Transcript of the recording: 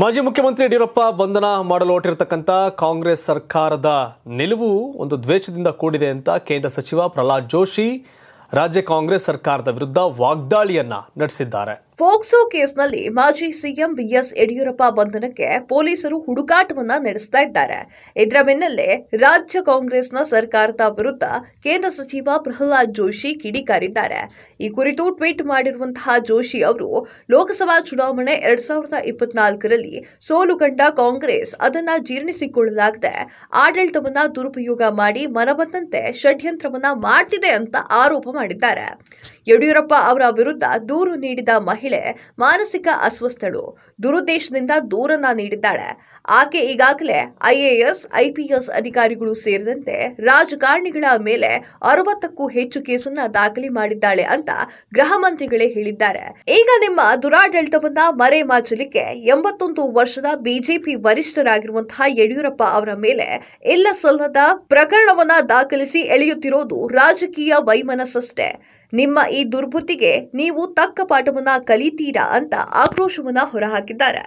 ಮಾಜಿ ಮುಖ್ಯಮಂತ್ರಿ ಯಡಿಯೂರಪ್ಪ ಬಂಧನ ಮಾಡಲು ಹೊರಟಿರತಕ್ಕಂಥ ಕಾಂಗ್ರೆಸ್ ಸರ್ಕಾರದ ನಿಲುವು ಒಂದು ದ್ವೇಷದಿಂದ ಕೂಡಿದೆ ಅಂತ ಕೇಂದ್ರ ಸಚಿವ ಪ್ರಹ್ಲಾದ್ ಜೋಶಿ ರಾಜ್ಯ ಕಾಂಗ್ರೆಸ್ ಸರ್ಕಾರದ ವಿರುದ್ಧ ವಾಗ್ದಾಳಿಯನ್ನ ನಡೆಸಿದ್ದಾರೆ ಫೋಕ್ಸೋ ಕೇಸ್ನಲ್ಲಿ ಮಾಜಿ ಸಿಎಂ ಬಿಎಸ್ ಯಡಿಯೂರಪ್ಪ ಬಂಧನಕ್ಕೆ ಪೊಲೀಸರು ಹುಡುಕಾಟವನ್ನ ನಡೆಸ್ತಾ ಇದ್ದಾರೆ ಇದರ ಬೆನ್ನಲ್ಲೇ ರಾಜ್ಯ ಕಾಂಗ್ರೆಸ್ನ ಸರ್ಕಾರದ ವಿರುದ್ಧ ಕೇಂದ್ರ ಸಚಿವ ಪ್ರಹ್ಲಾದ್ ಜೋಶಿ ಕಿಡಿಕಾರಿದ್ದಾರೆ ಈ ಕುರಿತು ಟ್ವೀಟ್ ಮಾಡಿರುವಂತಹ ಜೋಶಿ ಅವರು ಲೋಕಸಭಾ ಚುನಾವಣೆ ಎರಡ್ ಸಾವಿರದ ಇಪ್ಪತ್ನಾಲ್ಕರಲ್ಲಿ ಸೋಲು ಕಂಡ ಕಾಂಗ್ರೆಸ್ ಅದನ್ನ ಜೀರ್ಣಿಸಿಕೊಳ್ಳಲಾಗದೆ ಆಡಳಿತವನ್ನ ದುರುಪಯೋಗ ಮಾಡಿ ಮನಬಂದಂತೆ ಷಡ್ಯಂತ್ರವನ್ನ ಮಾಡ್ತಿದೆ ಅಂತ ಆರೋಪ ಮಾಡಿದ್ದಾರೆ ಯಡಿಯೂರಪ್ಪ ಅವರ ವಿರುದ್ಧ ದೂರು ನೀಡಿದ ಮಹಿಳೆ ಮಹಿಳೆ ಮಾನಸಿಕ ಅಸ್ವಸ್ಥಳು ದುರುದ್ದೇಶದಿಂದ ದೂರನ್ನ ನೀಡಿದ್ದಾಳೆ ಆಕೆ ಈಗಾಗಲೇ ಐಎಎಸ್ ಐಪಿಎಸ್ ಅಧಿಕಾರಿಗಳು ಸೇರಿದಂತೆ ರಾಜಕಾರಣಿಗಳ ಮೇಲೆ ಅರವತ್ತಕ್ಕೂ ಹೆಚ್ಚು ಕೇಸನ್ನ ದಾಖಲೆ ಮಾಡಿದ್ದಾಳೆ ಅಂತ ಗೃಹ ಮಂತ್ರಿಗಳೇ ಹೇಳಿದ್ದಾರೆ ಈಗ ನಿಮ್ಮ ದುರಾಡಳಿತವನ್ನ ಮರೆ ಮಾಚಲಿಕ್ಕೆ ಎಂಬತ್ತೊಂದು ವರ್ಷದ ಬಿಜೆಪಿ ವರಿಷ್ಠರಾಗಿರುವಂತಹ ಯಡಿಯೂರಪ್ಪ ಅವರ ಮೇಲೆ ಎಲ್ಲ ಸಲ್ಲದ ಪ್ರಕರಣವನ್ನ ದಾಖಲಿಸಿ ಎಳೆಯುತ್ತಿರೋದು ರಾಜಕೀಯ ವೈಮನಸ್ಸಷ್ಟೇ ನಿಮ್ಮ ಈ ದುರ್ಬುದ್ಧಿಗೆ ನೀವು ತಕ್ಕ ಪಾಠವನ್ನ ಕಲಿತೀರಾ ಅಂತ ಆಕ್ರೋಶವನ್ನ ಹೊರಹಾಕಿದ್ದಾರೆ